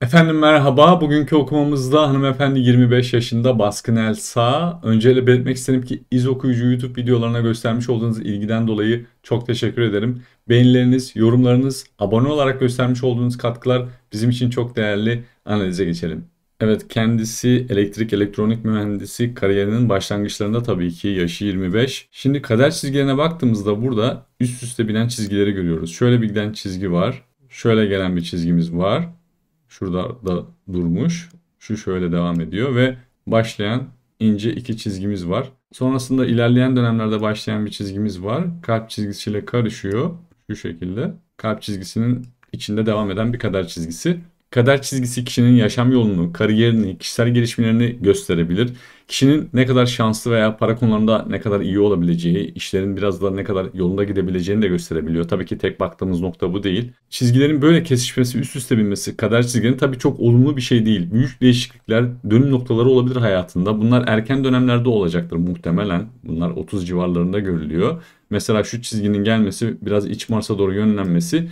Efendim merhaba. Bugünkü okumamızda hanımefendi 25 yaşında Baskın Elsa. Öncelikle belirtmek isterim ki iz okuyucu YouTube videolarına göstermiş olduğunuz ilgiden dolayı çok teşekkür ederim. Beğenileriniz, yorumlarınız, abone olarak göstermiş olduğunuz katkılar bizim için çok değerli. Analize geçelim. Evet kendisi elektrik elektronik mühendisi kariyerinin başlangıçlarında tabii ki yaşı 25. Şimdi kader çizgilerine baktığımızda burada üst üste binen çizgileri görüyoruz. Şöyle bir giden çizgi var. Şöyle gelen bir çizgimiz var. Şurada da durmuş. Şu şöyle devam ediyor ve başlayan ince iki çizgimiz var. Sonrasında ilerleyen dönemlerde başlayan bir çizgimiz var. Kalp çizgisiyle karışıyor. Şu şekilde. Kalp çizgisinin içinde devam eden bir kadar çizgisi. Kader çizgisi kişinin yaşam yolunu, kariyerini, kişisel gelişimlerini gösterebilir. Kişinin ne kadar şanslı veya para konularında ne kadar iyi olabileceği, işlerin biraz da ne kadar yolunda gidebileceğini de gösterebiliyor. Tabii ki tek baktığımız nokta bu değil. Çizgilerin böyle kesişmesi, üst üste binmesi, kader çizgilerin tabii çok olumlu bir şey değil. Büyük değişiklikler, dönüm noktaları olabilir hayatında. Bunlar erken dönemlerde olacaktır muhtemelen. Bunlar 30 civarlarında görülüyor. Mesela şu çizginin gelmesi, biraz iç Mars'a doğru yönlenmesi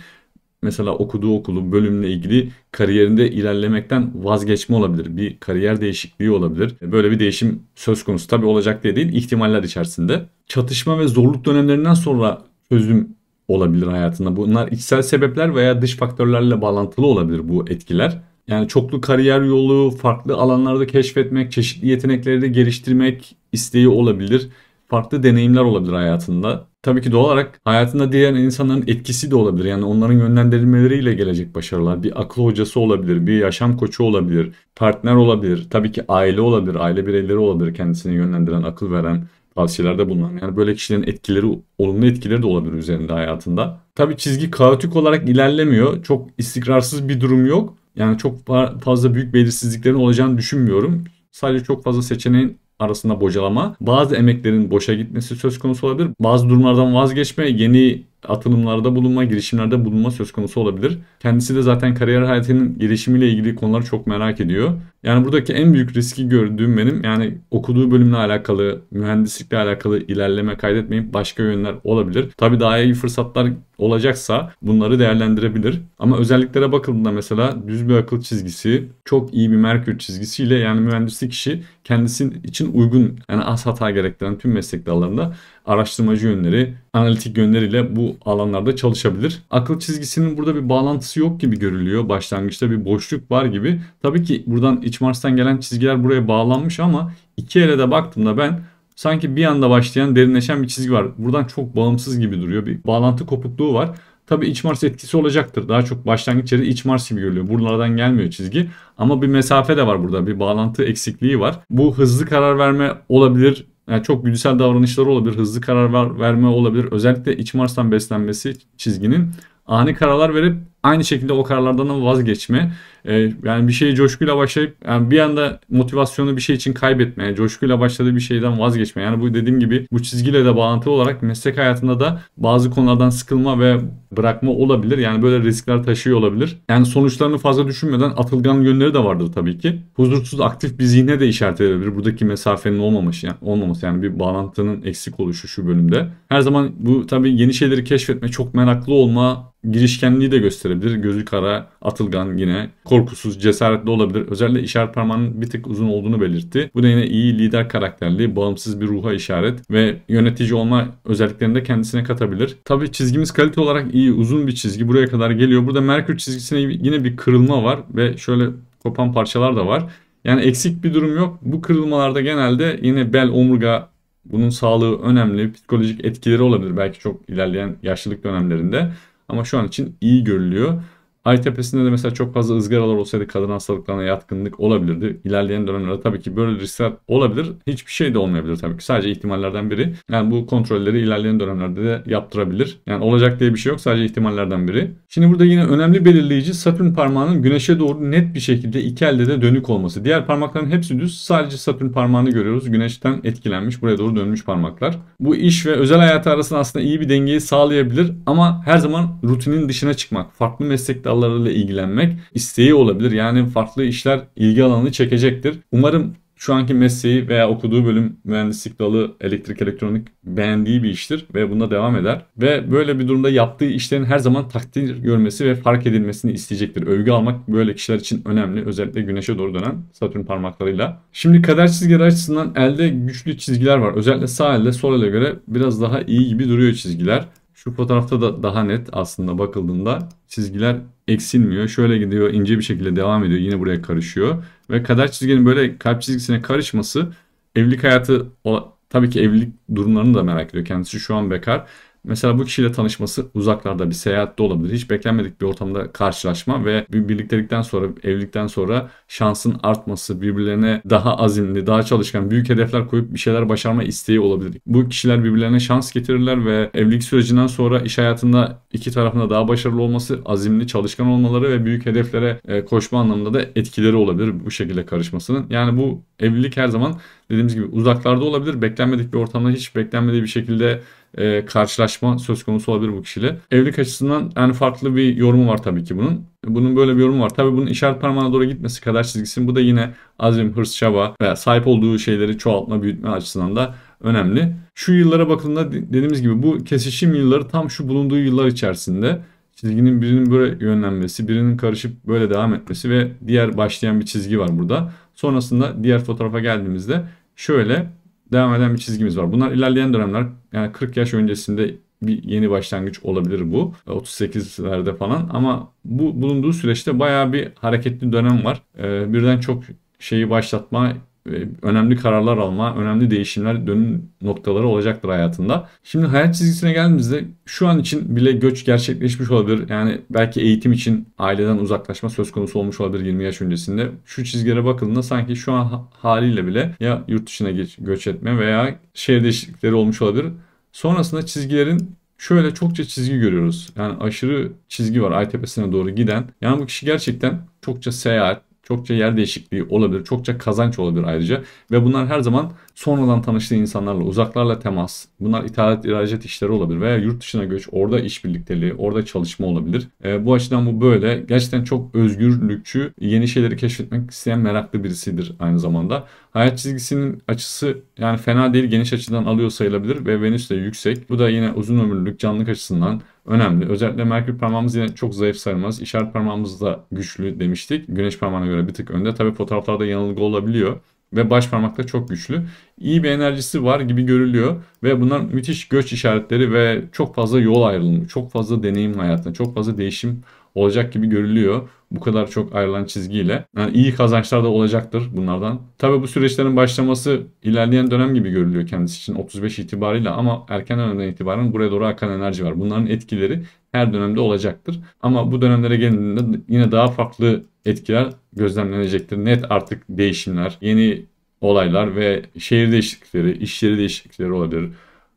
mesela okuduğu okulu, bölümle ilgili kariyerinde ilerlemekten vazgeçme olabilir. Bir kariyer değişikliği olabilir. Böyle bir değişim söz konusu tabii olacak diye değil, ihtimaller içerisinde. Çatışma ve zorluk dönemlerinden sonra çözüm olabilir hayatında. Bunlar içsel sebepler veya dış faktörlerle bağlantılı olabilir bu etkiler. Yani çoklu kariyer yolu, farklı alanlarda keşfetmek, çeşitli yetenekleri de geliştirmek isteği olabilir. Farklı deneyimler olabilir hayatında. Tabii ki doğal olarak hayatında diğer insanların etkisi de olabilir. Yani onların yönlendirilmeleriyle gelecek başarılar. Bir akıl hocası olabilir, bir yaşam koçu olabilir, partner olabilir. Tabii ki aile olabilir, aile bireyleri olabilir kendisini yönlendiren, akıl veren, tavsiyelerde bulunan. Yani böyle kişilerin etkileri, olumlu etkileri de olabilir üzerinde hayatında. Tabii çizgi kaotik olarak ilerlemiyor. Çok istikrarsız bir durum yok. Yani çok fazla büyük belirsizliklerin olacağını düşünmüyorum. Sadece çok fazla seçeneğin arasında bocalama, bazı emeklerin boşa gitmesi söz konusu olabilir. Bazı durumlardan vazgeçme, yeni atılımlarda bulunma, girişimlerde bulunma söz konusu olabilir. Kendisi de zaten kariyer hayatının gelişimiyle ilgili konuları çok merak ediyor. Yani buradaki en büyük riski gördüğüm benim yani okuduğu bölümle alakalı, mühendislikle alakalı ilerleme kaydetmeyip başka yönler olabilir. Tabii daha iyi fırsatlar olacaksa bunları değerlendirebilir. Ama özelliklere bakıldığında mesela düz bir akıl çizgisi, çok iyi bir merkür çizgisiyle yani mühendislik işi kendisinin için uygun yani az hata gerektiren tüm meslek dallarında araştırmacı yönleri, analitik yönleriyle bu alanlarda çalışabilir. Akıl çizgisinin burada bir bağlantısı yok gibi görülüyor. Başlangıçta bir boşluk var gibi. Tabii ki buradan iç Mars'tan gelen çizgiler buraya bağlanmış ama iki ele de baktığımda ben sanki bir anda başlayan derinleşen bir çizgi var. Buradan çok bağımsız gibi duruyor. Bir bağlantı kopukluğu var. Tabii iç Mars etkisi olacaktır. Daha çok başlangıç yeri iç Mars gibi görülüyor. Buralardan gelmiyor çizgi. Ama bir mesafe de var burada. Bir bağlantı eksikliği var. Bu hızlı karar verme olabilir yani çok güdüsel davranışları olabilir, hızlı karar ver, verme olabilir. Özellikle iç Mars'tan beslenmesi çizginin ani kararlar verip aynı şekilde o kararlardan vazgeçme. Ee, yani bir şeyi coşkuyla başlayıp yani bir anda motivasyonu bir şey için kaybetmeye, coşkuyla başladığı bir şeyden vazgeçme. Yani bu dediğim gibi bu çizgiyle de bağlantılı olarak meslek hayatında da bazı konulardan sıkılma ve bırakma olabilir. Yani böyle riskler taşıyor olabilir. Yani sonuçlarını fazla düşünmeden atılgan yönleri de vardır tabii ki. Huzursuz aktif bir zihne de işaret edebilir. Buradaki mesafenin olmaması yani, olmaması yani bir bağlantının eksik oluşu şu bölümde. Her zaman bu tabii yeni şeyleri keşfetme, çok meraklı olma, girişkenliği de gösterebilir. Gözü kara, atılgan yine korkusuz, cesaretli olabilir. Özellikle işaret parmağının bir tık uzun olduğunu belirtti. Bu da yine iyi lider karakterli, bağımsız bir ruha işaret ve yönetici olma özelliklerini de kendisine katabilir. Tabii çizgimiz kalite olarak iyi, uzun bir çizgi. Buraya kadar geliyor. Burada Merkür çizgisine yine bir kırılma var ve şöyle kopan parçalar da var. Yani eksik bir durum yok. Bu kırılmalarda genelde yine bel, omurga, bunun sağlığı önemli. Psikolojik etkileri olabilir belki çok ilerleyen yaşlılık dönemlerinde. Ama şu an için iyi görülüyor. Ay tepesinde de mesela çok fazla ızgaralar olsaydı kadın hastalıklarına yatkınlık olabilirdi. İlerleyen dönemlerde tabii ki böyle riskler olabilir. Hiçbir şey de olmayabilir tabii ki. Sadece ihtimallerden biri. Yani bu kontrolleri ilerleyen dönemlerde de yaptırabilir. Yani olacak diye bir şey yok. Sadece ihtimallerden biri. Şimdi burada yine önemli belirleyici Satürn parmağının güneşe doğru net bir şekilde iki elde de dönük olması. Diğer parmakların hepsi düz. Sadece Satürn parmağını görüyoruz. Güneşten etkilenmiş. Buraya doğru dönmüş parmaklar. Bu iş ve özel hayatı arasında aslında iyi bir dengeyi sağlayabilir ama her zaman rutinin dışına çıkmak, farklı meslekte dallarıyla ilgilenmek isteği olabilir. Yani farklı işler ilgi alanını çekecektir. Umarım şu anki mesleği veya okuduğu bölüm mühendislik dalı elektrik elektronik beğendiği bir iştir ve bunda devam eder. Ve böyle bir durumda yaptığı işlerin her zaman takdir görmesi ve fark edilmesini isteyecektir. Övgü almak böyle kişiler için önemli. Özellikle güneşe doğru dönen satürn parmaklarıyla. Şimdi kader çizgileri açısından elde güçlü çizgiler var. Özellikle sağ elde sol ele göre biraz daha iyi gibi duruyor çizgiler. Şu fotoğrafta da daha net aslında bakıldığında çizgiler eksilmiyor. Şöyle gidiyor ince bir şekilde devam ediyor. Yine buraya karışıyor. Ve kader çizginin böyle kalp çizgisine karışması evlilik hayatı o, tabii ki evlilik durumlarını da merak ediyor. Kendisi şu an bekar Mesela bu kişiyle tanışması uzaklarda bir seyahatte olabilir. Hiç beklenmedik bir ortamda karşılaşma ve birliktelikten sonra, evlilikten sonra şansın artması, birbirlerine daha azimli, daha çalışkan, büyük hedefler koyup bir şeyler başarma isteği olabilir. Bu kişiler birbirlerine şans getirirler ve evlilik sürecinden sonra iş hayatında iki tarafında daha başarılı olması, azimli, çalışkan olmaları ve büyük hedeflere e, koşma anlamında da etkileri olabilir bu şekilde karışmasının. Yani bu evlilik her zaman dediğimiz gibi uzaklarda olabilir. Beklenmedik bir ortamda hiç beklenmediği bir şekilde e, karşılaşma söz konusu olabilir bu kişiyle. Evlilik açısından yani farklı bir yorumu var tabii ki bunun. Bunun böyle bir yorumu var. Tabii bunun işaret parmağına doğru gitmesi kadar çizgisi bu da yine azim, hırs, çaba veya sahip olduğu şeyleri çoğaltma, büyütme açısından da önemli. Şu yıllara bakıldığında dediğimiz gibi bu kesişim yılları tam şu bulunduğu yıllar içerisinde çizginin birinin böyle yönlenmesi, birinin karışıp böyle devam etmesi ve diğer başlayan bir çizgi var burada. Sonrasında diğer fotoğrafa geldiğimizde şöyle devam eden bir çizgimiz var. Bunlar ilerleyen dönemler yani 40 yaş öncesinde bir yeni başlangıç olabilir bu. 38'lerde falan ama bu bulunduğu süreçte baya bir hareketli dönem var. Ee, birden çok şeyi başlatma e, önemli kararlar alma, önemli değişimler, dönüm noktaları olacaktır hayatında. Şimdi hayat çizgisine geldiğimizde şu an için bile göç gerçekleşmiş olabilir. Yani belki eğitim için aileden uzaklaşma söz konusu olmuş olabilir 20 yaş öncesinde. Şu çizgilere bakıldığında sanki şu an haliyle bile ya yurt dışına geç, göç etme veya şehir değişiklikleri olmuş olabilir. Sonrasında çizgilerin şöyle çokça çizgi görüyoruz. Yani aşırı çizgi var ay tepesine doğru giden. Yani bu kişi gerçekten çokça seyahat, Çokça yer değişikliği olabilir. Çokça kazanç olabilir ayrıca. Ve bunlar her zaman sonradan tanıştığı insanlarla, uzaklarla temas. Bunlar ithalat, ihracat işleri olabilir. Veya yurt dışına göç, orada iş birlikteliği, orada çalışma olabilir. E, bu açıdan bu böyle. Gerçekten çok özgürlükçü, yeni şeyleri keşfetmek isteyen meraklı birisidir aynı zamanda. Hayat çizgisinin açısı yani fena değil geniş açıdan alıyor sayılabilir ve Venüs de yüksek. Bu da yine uzun ömürlülük, canlılık açısından önemli. Özellikle Merkür parmağımız yine çok zayıf sayılmaz. İşaret parmağımız da güçlü demiştik. Güneş parmağına göre bir tık önde. Tabi fotoğraflarda yanılgı olabiliyor ve baş parmakta çok güçlü. İyi bir enerjisi var gibi görülüyor ve bunlar müthiş göç işaretleri ve çok fazla yol ayrılımı, çok fazla deneyim hayatında, çok fazla değişim olacak gibi görülüyor bu kadar çok ayrılan çizgiyle yani iyi kazançlar da olacaktır bunlardan. Tabii bu süreçlerin başlaması ilerleyen dönem gibi görülüyor kendisi için 35 itibariyle ama erken dönemden itibaren buraya doğru akan enerji var. Bunların etkileri her dönemde olacaktır. Ama bu dönemlere gelindiğinde yine daha farklı etkiler gözlemlenecektir. Net artık değişimler, yeni olaylar ve şehir değişiklikleri, iş yeri değişiklikleri olabilir.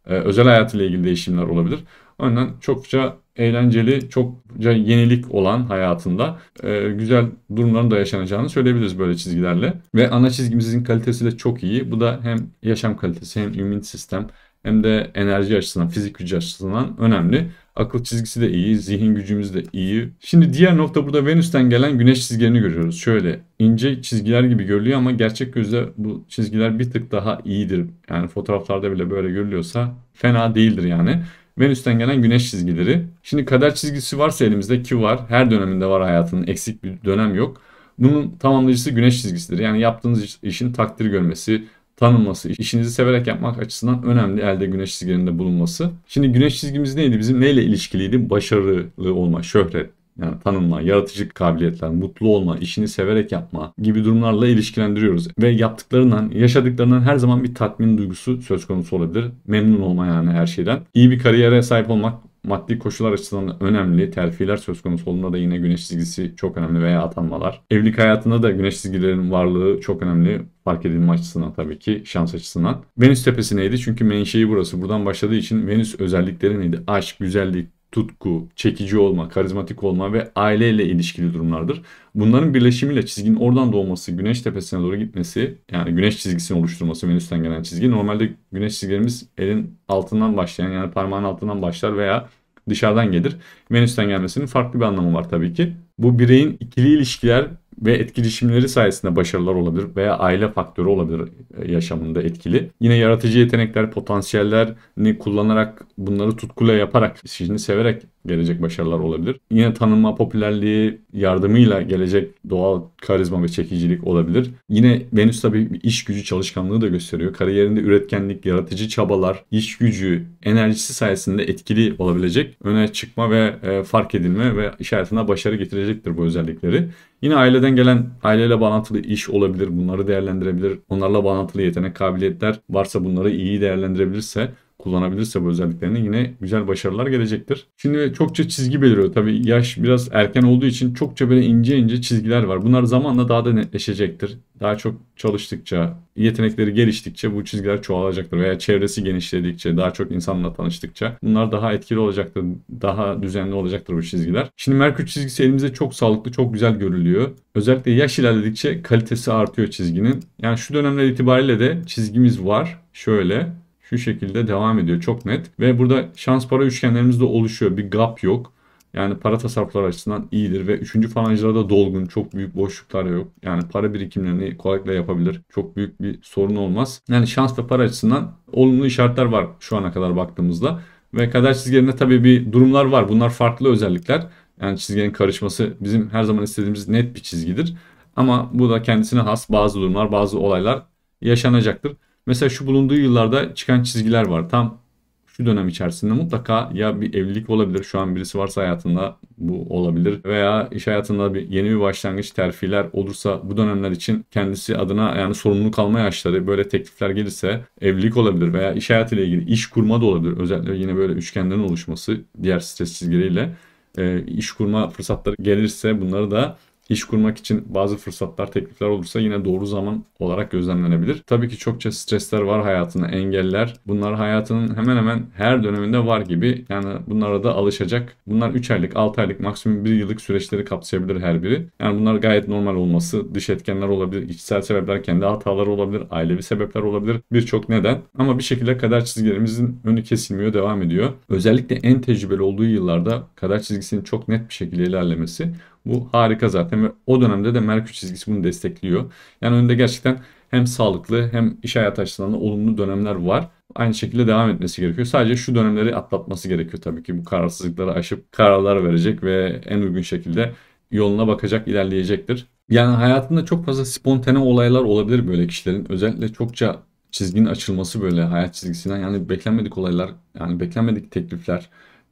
Ee, özel hayatıyla ilgili değişimler olabilir. O yüzden çokça eğlenceli, çokça yenilik olan hayatında e, güzel durumların da yaşanacağını söyleyebiliriz böyle çizgilerle. Ve ana çizgimizin kalitesi de çok iyi. Bu da hem yaşam kalitesi hem ümit sistem hem de enerji açısından, fizik gücü açısından önemli. Akıl çizgisi de iyi, zihin gücümüz de iyi. Şimdi diğer nokta burada Venüs'ten gelen güneş çizgilerini görüyoruz. Şöyle ince çizgiler gibi görülüyor ama gerçek gözle bu çizgiler bir tık daha iyidir. Yani fotoğraflarda bile böyle görülüyorsa fena değildir yani. Venüs'ten gelen güneş çizgileri. Şimdi kader çizgisi varsa elimizde ki var. Her döneminde var hayatının. Eksik bir dönem yok. Bunun tamamlayıcısı güneş çizgisidir. Yani yaptığınız işin takdir görmesi, tanınması, işinizi severek yapmak açısından önemli elde güneş çizgilerinde bulunması. Şimdi güneş çizgimiz neydi? Bizim neyle ilişkiliydi? Başarılı olma, şöhret, yani tanınma, yaratıcı kabiliyetler, mutlu olma, işini severek yapma gibi durumlarla ilişkilendiriyoruz. Ve yaptıklarından, yaşadıklarından her zaman bir tatmin duygusu söz konusu olabilir. Memnun olma yani her şeyden. İyi bir kariyere sahip olmak maddi koşullar açısından önemli. Terfiler söz konusu olduğunda da yine güneş çizgisi çok önemli veya atanmalar. Evlilik hayatında da güneş çizgilerinin varlığı çok önemli. Fark edilme açısından tabii ki şans açısından. Venüs tepesi neydi? Çünkü menşei burası. Buradan başladığı için Venüs özellikleri neydi? Aşk, güzellik, tutku, çekici olma, karizmatik olma ve aileyle ilişkili durumlardır. Bunların birleşimiyle çizginin oradan doğması, güneş tepesine doğru gitmesi, yani güneş çizgisini oluşturması Venüs'ten gelen çizgi. Normalde güneş çizgilerimiz elin altından başlayan yani parmağın altından başlar veya dışarıdan gelir. Venüs'ten gelmesinin farklı bir anlamı var tabii ki. Bu bireyin ikili ilişkiler ve etkileşimleri sayesinde başarılar olabilir veya aile faktörü olabilir e, yaşamında etkili. Yine yaratıcı yetenekler, potansiyellerini kullanarak bunları tutkuyla yaparak, işini severek gelecek başarılar olabilir. Yine tanınma, popülerliği yardımıyla gelecek doğal karizma ve çekicilik olabilir. Yine Venüs tabii iş gücü çalışkanlığı da gösteriyor. Kariyerinde üretkenlik, yaratıcı çabalar, iş gücü, enerjisi sayesinde etkili olabilecek. Öne çıkma ve e, fark edilme ve iş hayatına başarı getirecektir bu özellikleri. Yine aileden gelen aileyle bağlantılı iş olabilir. Bunları değerlendirebilir. Onlarla bağlantılı yetenek, kabiliyetler varsa bunları iyi değerlendirebilirse kullanabilirse bu özelliklerini yine güzel başarılar gelecektir. Şimdi çokça çizgi beliriyor. Tabi yaş biraz erken olduğu için çokça böyle ince ince çizgiler var. Bunlar zamanla daha da netleşecektir. Daha çok çalıştıkça, yetenekleri geliştikçe bu çizgiler çoğalacaktır. Veya çevresi genişledikçe, daha çok insanla tanıştıkça bunlar daha etkili olacaktır. Daha düzenli olacaktır bu çizgiler. Şimdi Merkür çizgisi elimize çok sağlıklı, çok güzel görülüyor. Özellikle yaş ilerledikçe kalitesi artıyor çizginin. Yani şu dönemler itibariyle de çizgimiz var. Şöyle şu şekilde devam ediyor çok net. Ve burada şans para üçgenlerimizde oluşuyor. Bir gap yok. Yani para tasarrufları açısından iyidir ve üçüncü falancılara da dolgun. Çok büyük boşluklar yok. Yani para birikimlerini kolaylıkla yapabilir. Çok büyük bir sorun olmaz. Yani şans ve para açısından olumlu işaretler var şu ana kadar baktığımızda. Ve kader çizgilerinde tabii bir durumlar var. Bunlar farklı özellikler. Yani çizgenin karışması bizim her zaman istediğimiz net bir çizgidir. Ama bu da kendisine has bazı durumlar, bazı olaylar yaşanacaktır. Mesela şu bulunduğu yıllarda çıkan çizgiler var. Tam şu dönem içerisinde mutlaka ya bir evlilik olabilir. Şu an birisi varsa hayatında bu olabilir. Veya iş hayatında bir yeni bir başlangıç terfiler olursa bu dönemler için kendisi adına yani sorumluluk alma yaşları böyle teklifler gelirse evlilik olabilir veya iş hayatıyla ilgili iş kurma da olabilir. Özellikle yine böyle üçgenlerin oluşması diğer stres çizgileriyle e, iş kurma fırsatları gelirse bunları da iş kurmak için bazı fırsatlar, teklifler olursa yine doğru zaman olarak gözlemlenebilir. Tabii ki çokça stresler var hayatına, engeller. Bunlar hayatının hemen hemen her döneminde var gibi. Yani bunlara da alışacak. Bunlar 3 aylık, 6 aylık, maksimum 1 yıllık süreçleri kapsayabilir her biri. Yani bunlar gayet normal olması. Dış etkenler olabilir, içsel sebepler, kendi hataları olabilir, ailevi sebepler olabilir. Birçok neden. Ama bir şekilde kader çizgilerimizin önü kesilmiyor, devam ediyor. Özellikle en tecrübeli olduğu yıllarda kader çizgisinin çok net bir şekilde ilerlemesi bu harika zaten ve o dönemde de Merkür çizgisi bunu destekliyor. Yani önünde gerçekten hem sağlıklı hem iş hayatı açısından olumlu dönemler var. Aynı şekilde devam etmesi gerekiyor. Sadece şu dönemleri atlatması gerekiyor tabii ki. Bu kararsızlıkları aşıp kararlar verecek ve en uygun şekilde yoluna bakacak, ilerleyecektir. Yani hayatında çok fazla spontane olaylar olabilir böyle kişilerin. Özellikle çokça çizginin açılması böyle hayat çizgisinden yani beklenmedik olaylar, yani beklenmedik teklifler,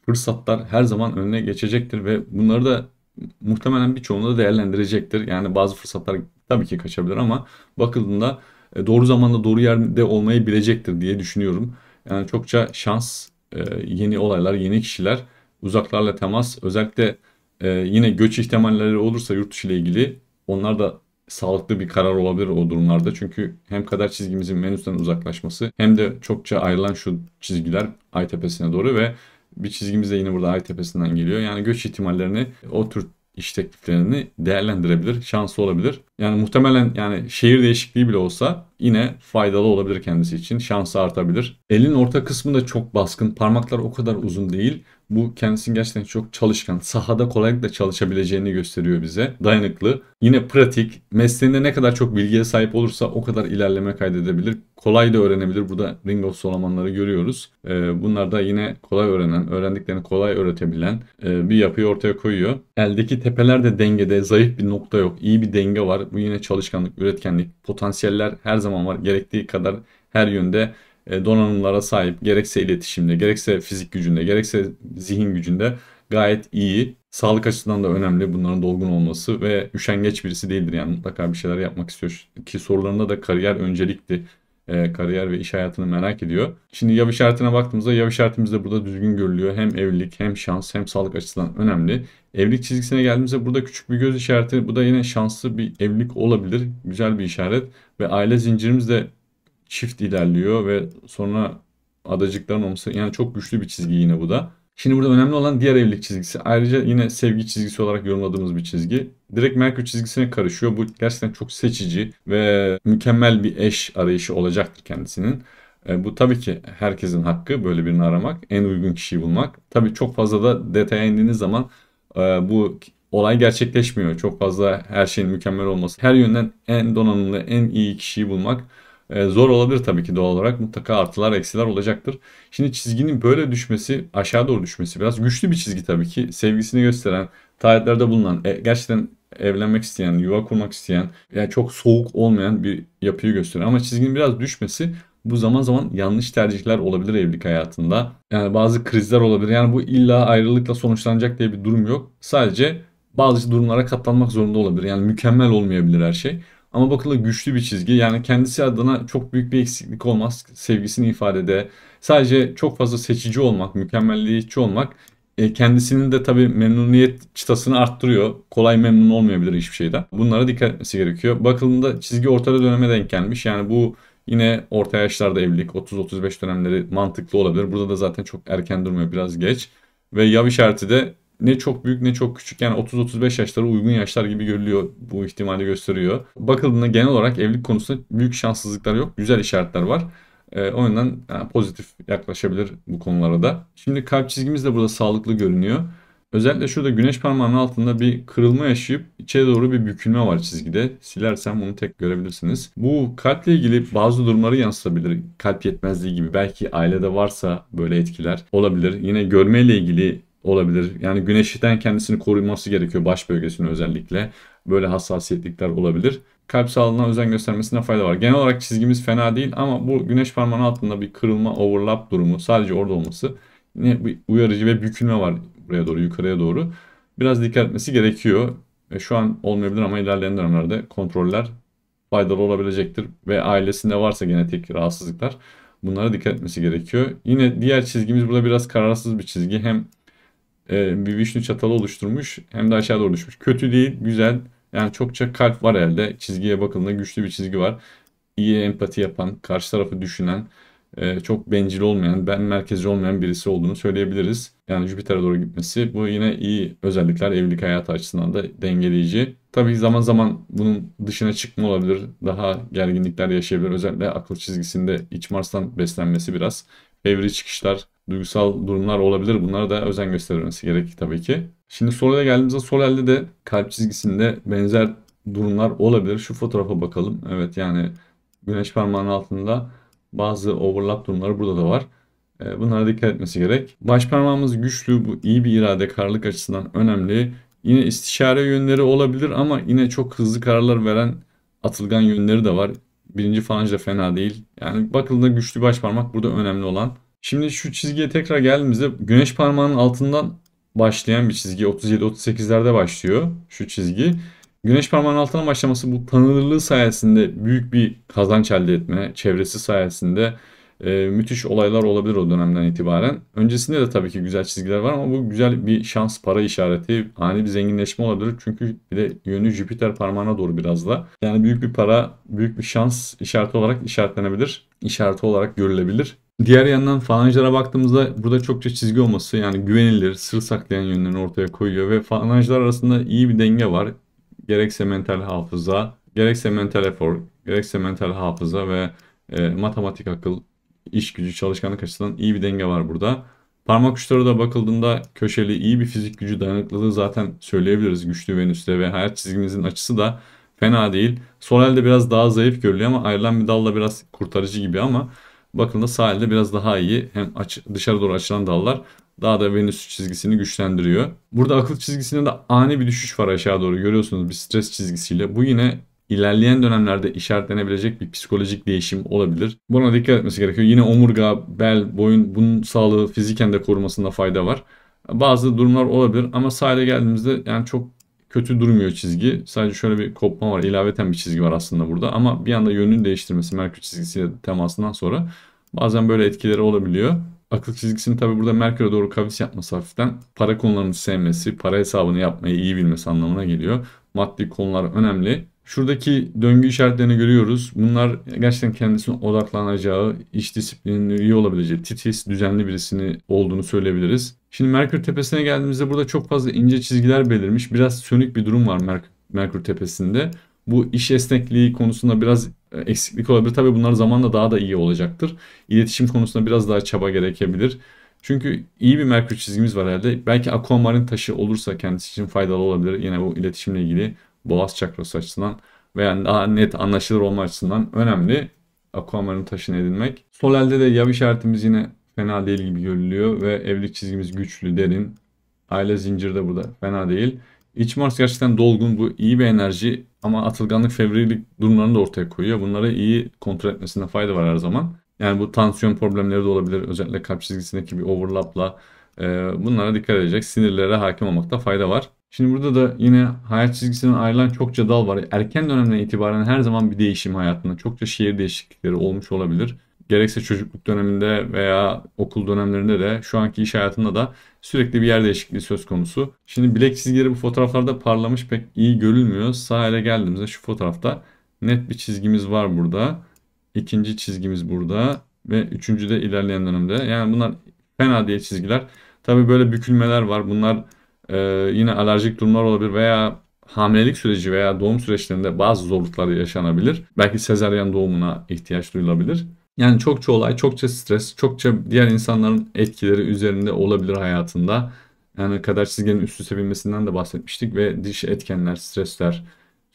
fırsatlar her zaman önüne geçecektir ve bunları da muhtemelen birçoğunu da değerlendirecektir. Yani bazı fırsatlar tabii ki kaçabilir ama bakıldığında e, doğru zamanda doğru yerde olmayı bilecektir diye düşünüyorum. Yani çokça şans, e, yeni olaylar, yeni kişiler, uzaklarla temas, özellikle e, yine göç ihtimalleri olursa yurt dışı ile ilgili onlar da sağlıklı bir karar olabilir o durumlarda. Çünkü hem kader çizgimizin menüsten uzaklaşması hem de çokça ayrılan şu çizgiler ay tepesine doğru ve bir çizgimiz de yine burada ay tepesinden geliyor. Yani göç ihtimallerini o tür iş tekliflerini değerlendirebilir, şanslı olabilir. Yani muhtemelen yani şehir değişikliği bile olsa yine faydalı olabilir kendisi için. Şansı artabilir. Elin orta kısmı da çok baskın. Parmaklar o kadar uzun değil. Bu kendisini gerçekten çok çalışkan, sahada kolaylıkla çalışabileceğini gösteriyor bize. Dayanıklı, yine pratik, mesleğinde ne kadar çok bilgiye sahip olursa o kadar ilerleme kaydedebilir. Kolay da öğrenebilir. Burada Ring of Solomon'ları görüyoruz. Ee, bunlar da yine kolay öğrenen, öğrendiklerini kolay öğretebilen e, bir yapıyı ortaya koyuyor. Eldeki tepeler de dengede, zayıf bir nokta yok. İyi bir denge var. Bu yine çalışkanlık, üretkenlik, potansiyeller her zaman var. Gerektiği kadar her yönde e, donanımlara sahip gerekse iletişimde gerekse fizik gücünde gerekse zihin gücünde gayet iyi. Sağlık açısından da önemli bunların dolgun olması ve üşengeç birisi değildir yani mutlaka bir şeyler yapmak istiyor ki sorularında da kariyer öncelikti, e, kariyer ve iş hayatını merak ediyor. Şimdi yav işaretine baktığımızda yav işaretimiz de burada düzgün görülüyor. Hem evlilik hem şans hem sağlık açısından önemli. Evlilik çizgisine geldiğimizde burada küçük bir göz işareti. Bu da yine şanslı bir evlilik olabilir. Güzel bir işaret ve aile zincirimiz de çift ilerliyor ve sonra adacıkların olması yani çok güçlü bir çizgi yine bu da. Şimdi burada önemli olan diğer evlilik çizgisi. Ayrıca yine sevgi çizgisi olarak yorumladığımız bir çizgi. Direkt Merkür çizgisine karışıyor. Bu gerçekten çok seçici ve mükemmel bir eş arayışı olacaktır kendisinin. E, bu tabii ki herkesin hakkı böyle birini aramak, en uygun kişiyi bulmak. Tabii çok fazla da detaya indiğiniz zaman e, bu olay gerçekleşmiyor. Çok fazla her şeyin mükemmel olması. Her yönden en donanımlı, en iyi kişiyi bulmak e, zor olabilir tabii ki doğal olarak. Mutlaka artılar eksiler olacaktır. Şimdi çizginin böyle düşmesi aşağı doğru düşmesi biraz güçlü bir çizgi tabii ki. Sevgisini gösteren, taahhütlerde bulunan, e, gerçekten evlenmek isteyen, yuva kurmak isteyen, yani çok soğuk olmayan bir yapıyı gösteriyor. Ama çizginin biraz düşmesi bu zaman zaman yanlış tercihler olabilir evlilik hayatında. Yani bazı krizler olabilir. Yani bu illa ayrılıkla sonuçlanacak diye bir durum yok. Sadece bazı durumlara katlanmak zorunda olabilir. Yani mükemmel olmayabilir her şey. Ama bakıla güçlü bir çizgi. Yani kendisi adına çok büyük bir eksiklik olmaz sevgisini ifadede. Sadece çok fazla seçici olmak, mükemmelliyetçi olmak e, kendisinin de tabii memnuniyet çıtasını arttırıyor. Kolay memnun olmayabilir hiçbir şeyden. Bunlara dikkat etmesi gerekiyor. Bakıldığında çizgi ortada döneme denk gelmiş. Yani bu yine orta yaşlarda evlilik 30-35 dönemleri mantıklı olabilir. Burada da zaten çok erken durmuyor biraz geç. Ve yav işareti de ne çok büyük ne çok küçük yani 30-35 yaşlara uygun yaşlar gibi görülüyor bu ihtimali gösteriyor. Bakıldığında genel olarak evlilik konusunda büyük şanssızlıklar yok. Güzel işaretler var. E, o yüzden yani pozitif yaklaşabilir bu konulara da. Şimdi kalp çizgimiz de burada sağlıklı görünüyor. Özellikle şurada güneş parmağının altında bir kırılma yaşayıp içe doğru bir bükülme var çizgide. Silersem bunu tek görebilirsiniz. Bu kalple ilgili bazı durumları yansıtabilir. Kalp yetmezliği gibi belki ailede varsa böyle etkiler olabilir. Yine görmeyle ilgili olabilir. Yani güneşten kendisini koruması gerekiyor baş bölgesini özellikle. Böyle hassasiyetlikler olabilir. Kalp sağlığına özen göstermesine fayda var. Genel olarak çizgimiz fena değil ama bu güneş parmağının altında bir kırılma, overlap durumu sadece orada olması yine bir uyarıcı ve bükülme var buraya doğru, yukarıya doğru. Biraz dikkat etmesi gerekiyor. E, şu an olmayabilir ama ilerleyen dönemlerde kontroller faydalı olabilecektir. Ve ailesinde varsa genetik rahatsızlıklar bunlara dikkat etmesi gerekiyor. Yine diğer çizgimiz burada biraz kararsız bir çizgi. Hem e, bir vişnu çatalı oluşturmuş. Hem de aşağı doğru düşmüş. Kötü değil, güzel. Yani çokça kalp var elde. Çizgiye bakıldığında güçlü bir çizgi var. İyi empati yapan, karşı tarafı düşünen, e, çok bencil olmayan, ben merkezi olmayan birisi olduğunu söyleyebiliriz. Yani Jüpiter'e doğru gitmesi bu yine iyi özellikler evlilik hayatı açısından da dengeleyici. Tabii zaman zaman bunun dışına çıkma olabilir. Daha gerginlikler yaşayabilir. Özellikle akıl çizgisinde iç Mars'tan beslenmesi biraz Evri çıkışlar, duygusal durumlar olabilir. Bunlara da özen göstermesi gerek tabii ki. Şimdi Solal'e geldiğimizde sol elde de kalp çizgisinde benzer durumlar olabilir. Şu fotoğrafa bakalım. Evet yani güneş parmağının altında bazı overlap durumları burada da var. Ee, bunlara dikkat etmesi gerek. Baş parmağımız güçlü, bu iyi bir irade, kararlılık açısından önemli. Yine istişare yönleri olabilir ama yine çok hızlı kararlar veren atılgan yönleri de var. Birinci falanca da fena değil. Yani bakıldığında güçlü baş parmak burada önemli olan. Şimdi şu çizgiye tekrar geldiğimizde güneş parmağının altından başlayan bir çizgi. 37-38'lerde başlıyor şu çizgi. Güneş parmağının altına başlaması bu tanınırlığı sayesinde büyük bir kazanç elde etme, çevresi sayesinde e, müthiş olaylar olabilir o dönemden itibaren. Öncesinde de tabii ki güzel çizgiler var ama bu güzel bir şans para işareti. Ani bir zenginleşme olabilir. Çünkü bir de yönü Jüpiter parmağına doğru biraz da. Yani büyük bir para, büyük bir şans işareti olarak işaretlenebilir. işareti olarak görülebilir. Diğer yandan falanjlara baktığımızda burada çokça çizgi olması yani güvenilir, sır saklayan yönlerini ortaya koyuyor ve falanjlar arasında iyi bir denge var. Gerekse mental hafıza, gerekse mental efor, gerekse mental hafıza ve e, matematik akıl iş gücü çalışkanlık açısından iyi bir denge var burada. Parmak uçları da bakıldığında köşeli iyi bir fizik gücü dayanıklılığı zaten söyleyebiliriz güçlü Venüs'te ve hayat çizgimizin açısı da fena değil. Sol elde biraz daha zayıf görülüyor ama ayrılan bir dalla biraz kurtarıcı gibi ama bakıldığında sağ elde biraz daha iyi. Hem aç, dışarı doğru açılan dallar daha da Venüs çizgisini güçlendiriyor. Burada akıl çizgisinde de ani bir düşüş var aşağı doğru görüyorsunuz bir stres çizgisiyle. Bu yine ilerleyen dönemlerde işaretlenebilecek bir psikolojik değişim olabilir. Buna dikkat etmesi gerekiyor. Yine omurga, bel, boyun bunun sağlığı fiziken de korumasında fayda var. Bazı durumlar olabilir ama sahile geldiğimizde yani çok kötü durmuyor çizgi. Sadece şöyle bir kopma var. ilaveten bir çizgi var aslında burada. Ama bir anda yönünü değiştirmesi Merkür çizgisiyle temasından sonra bazen böyle etkileri olabiliyor. Akıl çizgisinin tabi burada Merkür'e doğru kavis yapması hafiften para konularını sevmesi, para hesabını yapmayı iyi bilmesi anlamına geliyor. Maddi konular önemli Şuradaki döngü işaretlerini görüyoruz. Bunlar gerçekten kendisine odaklanacağı, iş disiplinini iyi olabileceği, titiz, düzenli birisini olduğunu söyleyebiliriz. Şimdi Merkür Tepesi'ne geldiğimizde burada çok fazla ince çizgiler belirmiş. Biraz sönük bir durum var Merk Merkür Tepesi'nde. Bu iş esnekliği konusunda biraz e, eksiklik olabilir. Tabii bunlar zamanla daha da iyi olacaktır. İletişim konusunda biraz daha çaba gerekebilir. Çünkü iyi bir Merkür çizgimiz var herhalde. Belki akvamarin taşı olursa kendisi için faydalı olabilir. Yine bu iletişimle ilgili boğaz çakrası açısından veya daha net anlaşılır olma açısından önemli. Aquamarine taşın edinmek. Sol elde de yav işaretimiz yine fena değil gibi görülüyor ve evlilik çizgimiz güçlü, derin. Aile zinciri de burada fena değil. İç Mars gerçekten dolgun bu iyi bir enerji ama atılganlık fevrilik durumlarını da ortaya koyuyor. Bunları iyi kontrol etmesinde fayda var her zaman. Yani bu tansiyon problemleri de olabilir. Özellikle kalp çizgisindeki bir overlapla e, bunlara dikkat edecek. Sinirlere hakim olmakta fayda var. Şimdi burada da yine hayat çizgisinden ayrılan çokça dal var. Erken dönemden itibaren her zaman bir değişim hayatında. Çokça şehir değişiklikleri olmuş olabilir. Gerekse çocukluk döneminde veya okul dönemlerinde de şu anki iş hayatında da sürekli bir yer değişikliği söz konusu. Şimdi bilek çizgileri bu fotoğraflarda parlamış pek iyi görülmüyor. Sağ ele geldiğimizde şu fotoğrafta net bir çizgimiz var burada. İkinci çizgimiz burada ve üçüncü de ilerleyen dönemde. Yani bunlar fena diye çizgiler. Tabi böyle bükülmeler var. Bunlar e, yine alerjik durumlar olabilir veya hamilelik süreci veya doğum süreçlerinde bazı zorluklar yaşanabilir. Belki sezaryen doğumuna ihtiyaç duyulabilir. Yani çokça olay, çokça stres, çokça diğer insanların etkileri üzerinde olabilir hayatında. Yani kader çizgenin üst üste binmesinden de bahsetmiştik ve diş etkenler, stresler,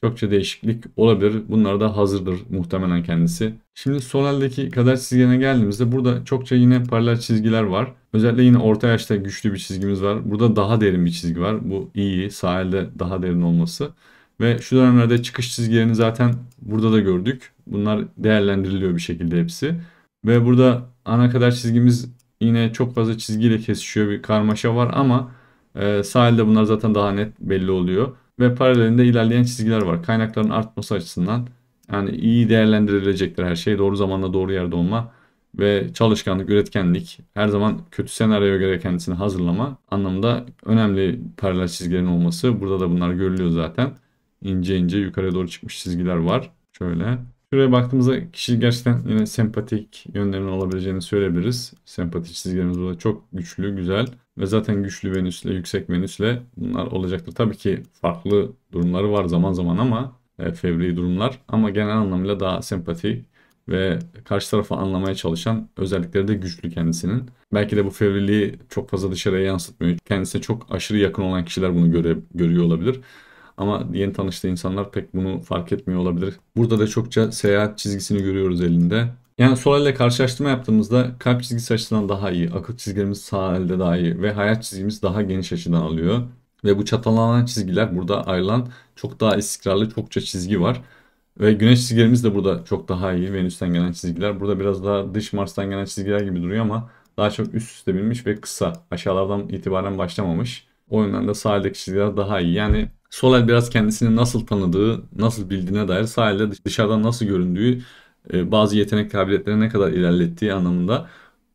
Çokça değişiklik olabilir. Bunlar da hazırdır muhtemelen kendisi. Şimdi sol eldeki kader çizgine geldiğimizde burada çokça yine paralel çizgiler var. Özellikle yine orta yaşta güçlü bir çizgimiz var. Burada daha derin bir çizgi var. Bu iyi. Sağ elde daha derin olması. Ve şu dönemlerde çıkış çizgilerini zaten burada da gördük. Bunlar değerlendiriliyor bir şekilde hepsi. Ve burada ana kadar çizgimiz yine çok fazla çizgiyle kesişiyor bir karmaşa var ama e, sahilde bunlar zaten daha net belli oluyor ve paralelinde ilerleyen çizgiler var. Kaynakların artması açısından yani iyi değerlendirilecektir her şey. Doğru zamanda doğru yerde olma ve çalışkanlık, üretkenlik, her zaman kötü senaryoya göre kendisini hazırlama anlamında önemli paralel çizgilerin olması. Burada da bunlar görülüyor zaten. İnce ince yukarıya doğru çıkmış çizgiler var. Şöyle Şuraya baktığımızda kişi gerçekten yine sempatik yönlerinin olabileceğini söyleyebiliriz. Sempatik çizgilerimiz burada çok güçlü, güzel ve zaten güçlü venüsle, yüksek venüsle bunlar olacaktır. Tabii ki farklı durumları var zaman zaman ama e, fevri durumlar ama genel anlamıyla daha sempatik ve karşı tarafı anlamaya çalışan özellikleri de güçlü kendisinin. Belki de bu fevriliği çok fazla dışarıya yansıtmıyor. Kendisine çok aşırı yakın olan kişiler bunu göre, görüyor olabilir. Ama yeni tanıştığı insanlar pek bunu fark etmiyor olabilir. Burada da çokça seyahat çizgisini görüyoruz elinde. Yani sol elle karşılaştırma yaptığımızda kalp çizgisi açısından daha iyi, akıl çizgilerimiz sağ elde daha iyi ve hayat çizgimiz daha geniş açıdan alıyor. Ve bu çatalanan çizgiler burada ayrılan çok daha istikrarlı çokça çizgi var. Ve güneş çizgilerimiz de burada çok daha iyi. Venüs'ten gelen çizgiler. Burada biraz daha dış Mars'tan gelen çizgiler gibi duruyor ama daha çok üst üste binmiş ve kısa. Aşağılardan itibaren başlamamış. O yönden de sağ eldeki çizgiler daha iyi. Yani Solel biraz kendisini nasıl tanıdığı, nasıl bildiğine dair sahilde dışarıdan nasıl göründüğü, e, bazı yetenek kabiliyetlerine ne kadar ilerlettiği anlamında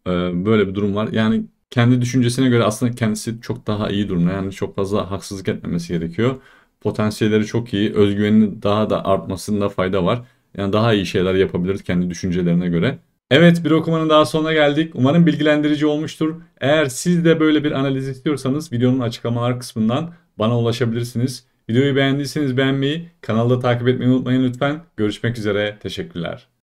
e, böyle bir durum var. Yani kendi düşüncesine göre aslında kendisi çok daha iyi durumda. Yani çok fazla haksızlık etmemesi gerekiyor. Potansiyelleri çok iyi. Özgüveninin daha da artmasında fayda var. Yani daha iyi şeyler yapabilir kendi düşüncelerine göre. Evet bir okumanın daha sonuna geldik. Umarım bilgilendirici olmuştur. Eğer siz de böyle bir analiz istiyorsanız videonun açıklamalar kısmından bana ulaşabilirsiniz. Videoyu beğendiyseniz beğenmeyi, kanalda takip etmeyi unutmayın lütfen. Görüşmek üzere, teşekkürler.